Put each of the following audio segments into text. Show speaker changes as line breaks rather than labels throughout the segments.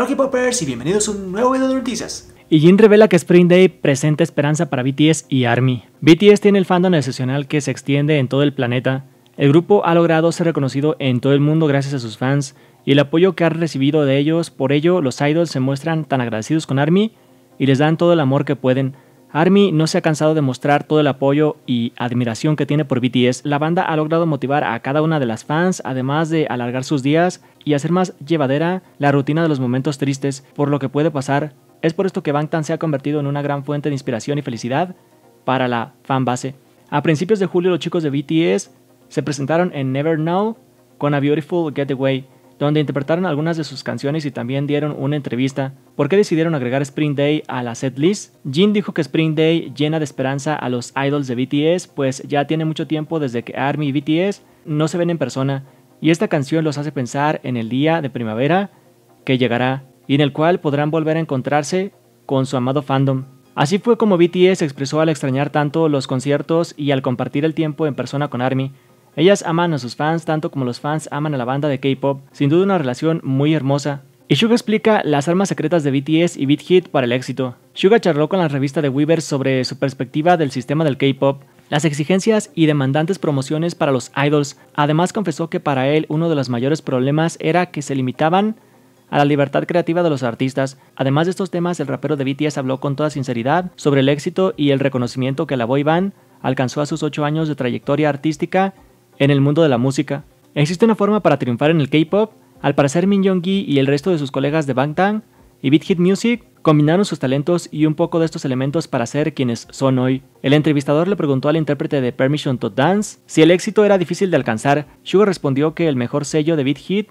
Hola Poppers y bienvenidos a un nuevo video de noticias. Y Jin revela que Spring Day presenta esperanza para BTS y ARMY. BTS tiene el fandom excepcional que se extiende en todo el planeta. El grupo ha logrado ser reconocido en todo el mundo gracias a sus fans y el apoyo que han recibido de ellos. Por ello, los idols se muestran tan agradecidos con ARMY y les dan todo el amor que pueden. ARMY no se ha cansado de mostrar todo el apoyo y admiración que tiene por BTS. La banda ha logrado motivar a cada una de las fans, además de alargar sus días y hacer más llevadera la rutina de los momentos tristes por lo que puede pasar. Es por esto que Bangtan se ha convertido en una gran fuente de inspiración y felicidad para la fan base. A principios de julio los chicos de BTS se presentaron en Never Know con A Beautiful Getaway, donde interpretaron algunas de sus canciones y también dieron una entrevista. ¿Por qué decidieron agregar Spring Day a la setlist? Jin dijo que Spring Day llena de esperanza a los idols de BTS, pues ya tiene mucho tiempo desde que ARMY y BTS no se ven en persona, y esta canción los hace pensar en el día de primavera que llegará, y en el cual podrán volver a encontrarse con su amado fandom. Así fue como BTS expresó al extrañar tanto los conciertos y al compartir el tiempo en persona con ARMY, ellas aman a sus fans tanto como los fans aman a la banda de K-pop, sin duda una relación muy hermosa. Y Suga explica las armas secretas de BTS y Beat Hit para el éxito. Suga charló con la revista de Weaver sobre su perspectiva del sistema del K-pop, las exigencias y demandantes promociones para los idols. Además confesó que para él uno de los mayores problemas era que se limitaban a la libertad creativa de los artistas. Además de estos temas, el rapero de BTS habló con toda sinceridad sobre el éxito y el reconocimiento que la boy band alcanzó a sus 8 años de trayectoria artística en el mundo de la música, existe una forma para triunfar en el K-pop. Al parecer, Min Jong-gi y el resto de sus colegas de Bangtan y Beat Hit Music combinaron sus talentos y un poco de estos elementos para ser quienes son hoy. El entrevistador le preguntó al intérprete de Permission to Dance si el éxito era difícil de alcanzar. Sugar respondió que el mejor sello de Beat Hit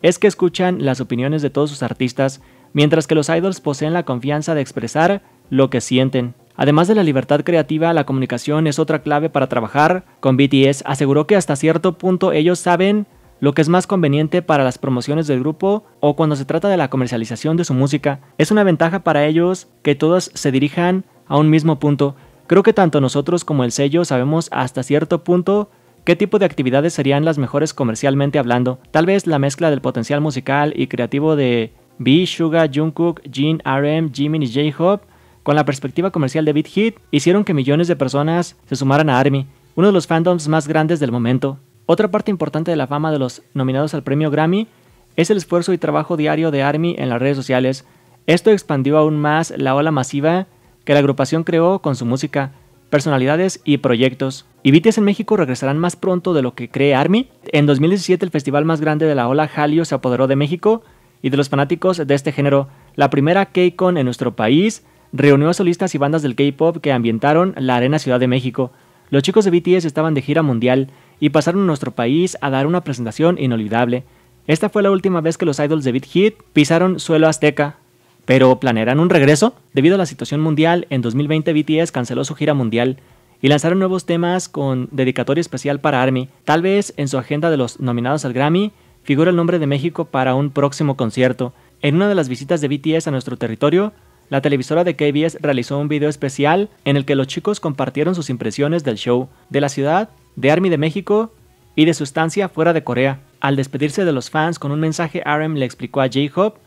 es que escuchan las opiniones de todos sus artistas, mientras que los idols poseen la confianza de expresar lo que sienten. Además de la libertad creativa, la comunicación es otra clave para trabajar con BTS. Aseguró que hasta cierto punto ellos saben lo que es más conveniente para las promociones del grupo o cuando se trata de la comercialización de su música. Es una ventaja para ellos que todos se dirijan a un mismo punto. Creo que tanto nosotros como el sello sabemos hasta cierto punto qué tipo de actividades serían las mejores comercialmente hablando. Tal vez la mezcla del potencial musical y creativo de B, Suga, Jungkook, Jin, RM, Jimin y J-Hope con la perspectiva comercial de Beat Hit, hicieron que millones de personas se sumaran a ARMY, uno de los fandoms más grandes del momento. Otra parte importante de la fama de los nominados al premio Grammy es el esfuerzo y trabajo diario de ARMY en las redes sociales. Esto expandió aún más la ola masiva que la agrupación creó con su música, personalidades y proyectos. Y BTS en México regresarán más pronto de lo que cree ARMY. En 2017 el festival más grande de la ola Halio se apoderó de México y de los fanáticos de este género, la primera K-Con en nuestro país, reunió a solistas y bandas del K-pop que ambientaron la Arena Ciudad de México. Los chicos de BTS estaban de gira mundial y pasaron a nuestro país a dar una presentación inolvidable. Esta fue la última vez que los idols de Beat Hit pisaron suelo azteca. Pero ¿planearán un regreso? Debido a la situación mundial, en 2020 BTS canceló su gira mundial y lanzaron nuevos temas con dedicatoria especial para ARMY. Tal vez en su agenda de los nominados al Grammy figura el nombre de México para un próximo concierto. En una de las visitas de BTS a nuestro territorio, la televisora de KBS realizó un video especial en el que los chicos compartieron sus impresiones del show, de la ciudad, de Army de México y de su estancia fuera de Corea. Al despedirse de los fans con un mensaje, RM le explicó a J-Hope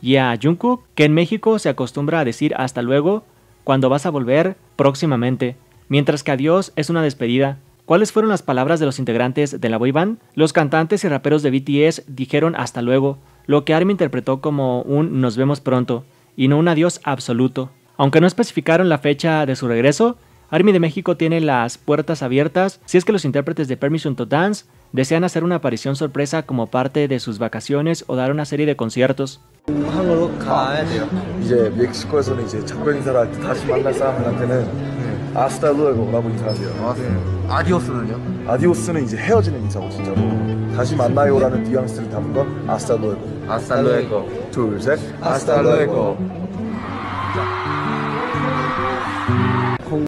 y a Jungkook que en México se acostumbra a decir hasta luego cuando vas a volver próximamente, mientras que adiós es una despedida. ¿Cuáles fueron las palabras de los integrantes de la band? Los cantantes y raperos de BTS dijeron hasta luego, lo que Army interpretó como un nos vemos pronto y no un adiós absoluto. Aunque no especificaron la fecha de su regreso, Army de México tiene las puertas abiertas si es que los intérpretes de Permission to Dance desean hacer una aparición sorpresa como parte de sus vacaciones o dar una serie de conciertos. Hasta luego hasta luego. ¿eh? Hasta luego.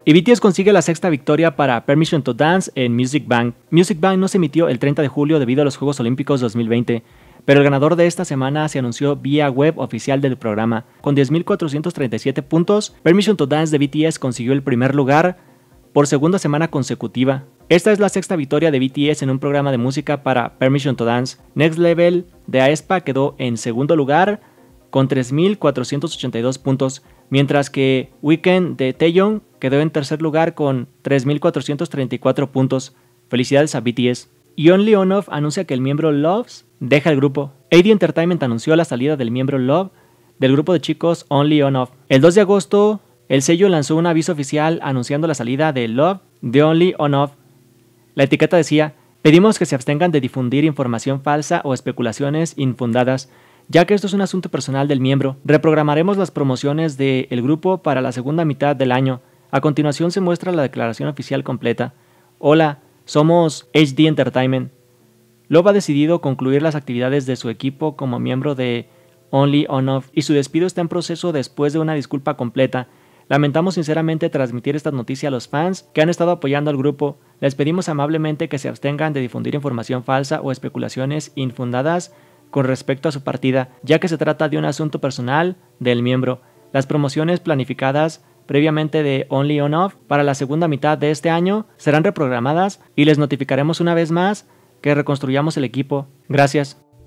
Y BTS consigue la sexta victoria para Permission to Dance en Music Bank. Music Bank no se emitió el 30 de julio debido a los Juegos Olímpicos 2020, pero el ganador de esta semana se anunció vía web oficial del programa. Con 10.437 puntos, Permission to Dance de BTS consiguió el primer lugar por segunda semana consecutiva. Esta es la sexta victoria de BTS en un programa de música para Permission to Dance. Next Level de Aespa quedó en segundo lugar con 3.482 puntos, mientras que Weekend de Taeyong quedó en tercer lugar con 3.434 puntos. Felicidades a BTS. On Off anuncia que el miembro Loves deja el grupo. AD Entertainment anunció la salida del miembro Love del grupo de chicos Only On Off. El 2 de agosto, el sello lanzó un aviso oficial anunciando la salida de Love de Only On Off. La etiqueta decía, pedimos que se abstengan de difundir información falsa o especulaciones infundadas, ya que esto es un asunto personal del miembro. Reprogramaremos las promociones del grupo para la segunda mitad del año. A continuación se muestra la declaración oficial completa. Hola, somos HD Entertainment. Lob ha decidido concluir las actividades de su equipo como miembro de Only On Off y su despido está en proceso después de una disculpa completa. Lamentamos sinceramente transmitir esta noticia a los fans que han estado apoyando al grupo. Les pedimos amablemente que se abstengan de difundir información falsa o especulaciones infundadas con respecto a su partida, ya que se trata de un asunto personal del miembro. Las promociones planificadas previamente de Only On Off para la segunda mitad de este año serán reprogramadas y les notificaremos una vez más que reconstruyamos el equipo. Gracias.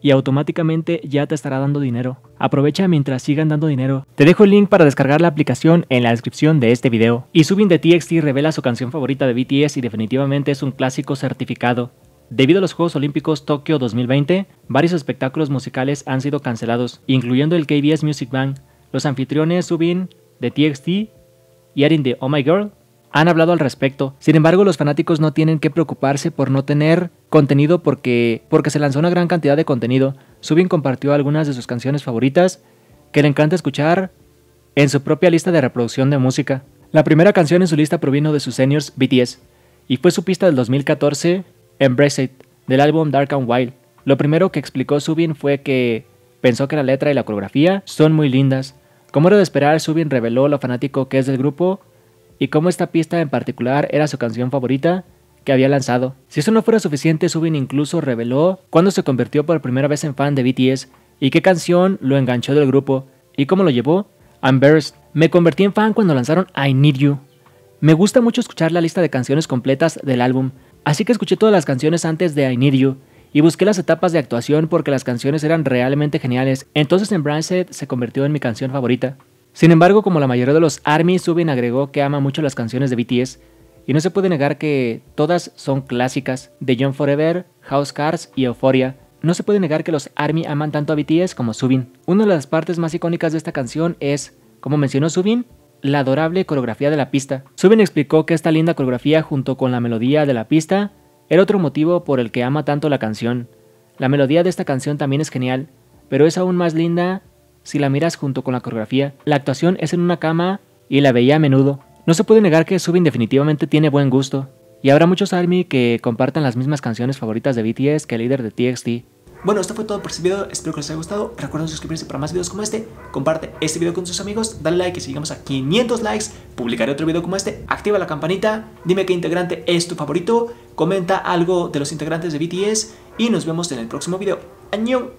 y automáticamente ya te estará dando dinero. Aprovecha mientras sigan dando dinero. Te dejo el link para descargar la aplicación en la descripción de este video. Y Subin de TXT revela su canción favorita de BTS y definitivamente es un clásico certificado. Debido a los Juegos Olímpicos Tokio 2020, varios espectáculos musicales han sido cancelados, incluyendo el KBS Music Bank. Los anfitriones Subin de TXT y Erin de Oh My Girl han hablado al respecto. Sin embargo, los fanáticos no tienen que preocuparse por no tener contenido porque, porque se lanzó una gran cantidad de contenido. Subin compartió algunas de sus canciones favoritas que le encanta escuchar en su propia lista de reproducción de música. La primera canción en su lista provino de sus seniors BTS y fue su pista del 2014, Embrace It, del álbum Dark and Wild. Lo primero que explicó Subin fue que pensó que la letra y la coreografía son muy lindas. Como era de esperar, Subin reveló lo fanático que es del grupo y cómo esta pista en particular era su canción favorita que había lanzado. Si eso no fuera suficiente, Subin incluso reveló cuándo se convirtió por primera vez en fan de BTS y qué canción lo enganchó del grupo y cómo lo llevó. I'm Me convertí en fan cuando lanzaron I Need You. Me gusta mucho escuchar la lista de canciones completas del álbum, así que escuché todas las canciones antes de I Need You y busqué las etapas de actuación porque las canciones eran realmente geniales. Entonces en set se convirtió en mi canción favorita. Sin embargo, como la mayoría de los ARMY, Subin agregó que ama mucho las canciones de BTS, y no se puede negar que todas son clásicas, de John Forever, House Cars y Euphoria. No se puede negar que los ARMY aman tanto a BTS como Subin. Una de las partes más icónicas de esta canción es, como mencionó Subin, la adorable coreografía de la pista. Subin explicó que esta linda coreografía junto con la melodía de la pista era otro motivo por el que ama tanto la canción. La melodía de esta canción también es genial, pero es aún más linda si la miras junto con la coreografía. La actuación es en una cama y la veía a menudo. No se puede negar que Subin definitivamente tiene buen gusto. Y habrá muchos ARMY que compartan las mismas canciones favoritas de BTS que el líder de TXT. Bueno, esto fue todo por este video, espero que les haya gustado. Recuerden suscribirse para más videos como este, comparte este video con sus amigos, dale like y si llegamos a 500 likes, publicaré otro video como este, activa la campanita, dime qué integrante es tu favorito, comenta algo de los integrantes de BTS y nos vemos en el próximo video. ¡Añón!